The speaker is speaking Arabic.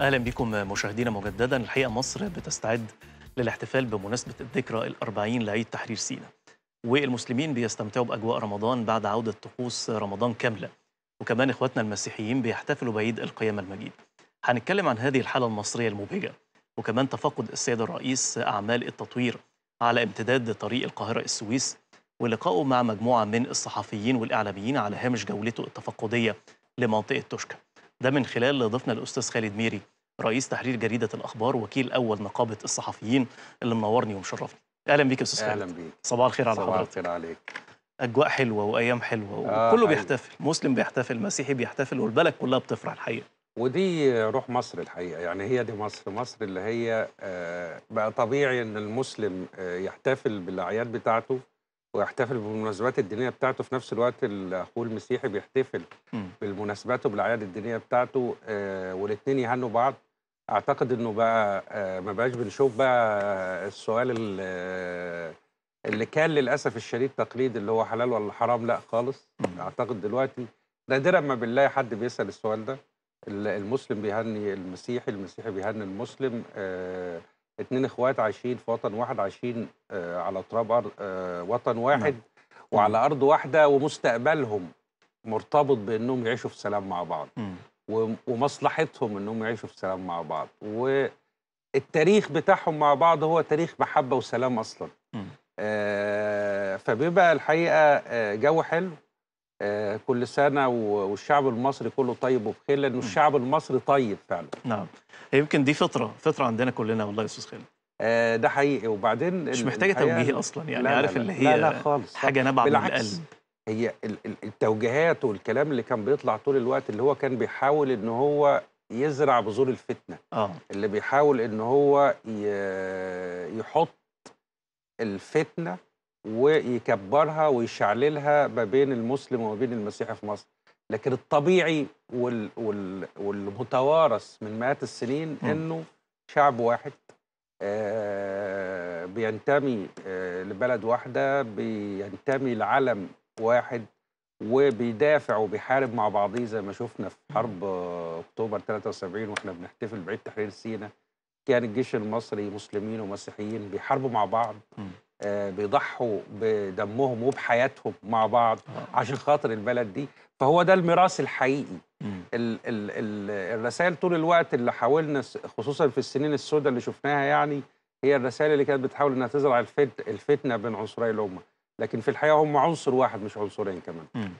اهلا بكم مشاهدينا مجددا الحقيقه مصر بتستعد للاحتفال بمناسبه الذكرى ال ال40 لعيد تحرير سيناء والمسلمين بيستمتعوا باجواء رمضان بعد عوده طقوس رمضان كامله وكمان اخواتنا المسيحيين بيحتفلوا بعيد القيامه المجيد هنتكلم عن هذه الحاله المصريه المبهجه وكمان تفقد السيد الرئيس اعمال التطوير على امتداد طريق القاهره السويس ولقائه مع مجموعه من الصحفيين والاعلاميين على هامش جولته التفقديه لمنطقه توشكا ده من خلال اللي ضفنا الأستاذ خالد ميري رئيس تحرير جريدة الأخبار وكيل أول نقابة الصحفيين اللي منورني ومشرفني أهلا بيك يا أستاذ خالد أهلا بيك صباح الخير على حضرتك صباح الخير عليك أجواء حلوة وأيام حلوة آه، وكله آه بيحتفل مسلم بيحتفل مسيحي بيحتفل والبلد كلها بتفرح الحقيقة ودي روح مصر الحقيقة يعني هي دي مصر مصر اللي هي آه، بقى طبيعي أن المسلم آه، يحتفل بالأعياد بتاعته ويحتفل بالمناسبات الدينيه بتاعته في نفس الوقت اخوه المسيحي بيحتفل بالمناسبات وبالاعياد الدينيه بتاعته آه، والاثنين يهنوا بعض اعتقد انه بقى آه، ما بقاش بنشوف بقى السؤال آه، اللي كان للاسف الشديد تقليد اللي هو حلال ولا حرام لا خالص اعتقد دلوقتي نادرا ما بنلاقي حد بيسال السؤال ده المسلم بيهني المسيحي المسيحي بيهني المسلم آه اتنين اخوات عايشين في وطن واحد عايشين آه على تراب أرض آه وطن واحد نعم. وعلى أرض واحدة ومستقبلهم مرتبط بأنهم يعيشوا في سلام مع بعض مم. ومصلحتهم أنهم يعيشوا في سلام مع بعض والتاريخ بتاعهم مع بعض هو تاريخ محبة وسلام أصلا آه فبيبقى الحقيقة آه، جو حلو آه، كل سنة والشعب المصري كله طيب وبخير لأنه الشعب المصري طيب فعلا نعم يمكن دي فطرة فطرة عندنا كلنا والله يا أستاذ خالد آه، ده حقيقي وبعدين مش محتاجة توجيه أصلا يعني لا عارف لا اللي هي لا لا خالص حاجة نابعة من القلب هي التوجيهات والكلام اللي كان بيطلع طول الوقت اللي هو كان بيحاول ان هو يزرع بذور الفتنه آه. اللي بيحاول ان هو يحط الفتنه ويكبرها ويشعللها ما بين المسلم وما بين المسيحي في مصر لكن الطبيعي وال وال والمتوارث من مئات السنين انه شعب واحد آه، بينتمي آه، لبلد واحده بينتمي لعلم واحد وبيدافع وبيحارب مع بعضيه زي ما شفنا في حرب اكتوبر 73 واحنا بنحتفل بعيد تحرير سينا كان الجيش المصري مسلمين ومسيحيين بيحاربوا مع بعض آه، بيضحوا بدمهم وبحياتهم مع بعض عشان خاطر البلد دي فهو ده الميراث الحقيقي ال ال ال الرسائل طول الوقت اللي حاولنا خصوصا في السنين السوداء اللي شفناها يعني هي الرسائل اللي كانت بتحاول انها تزرع الفت الفتنه بين عنصري الامه لكن في الحقيقه هم عنصر واحد مش عنصرين كمان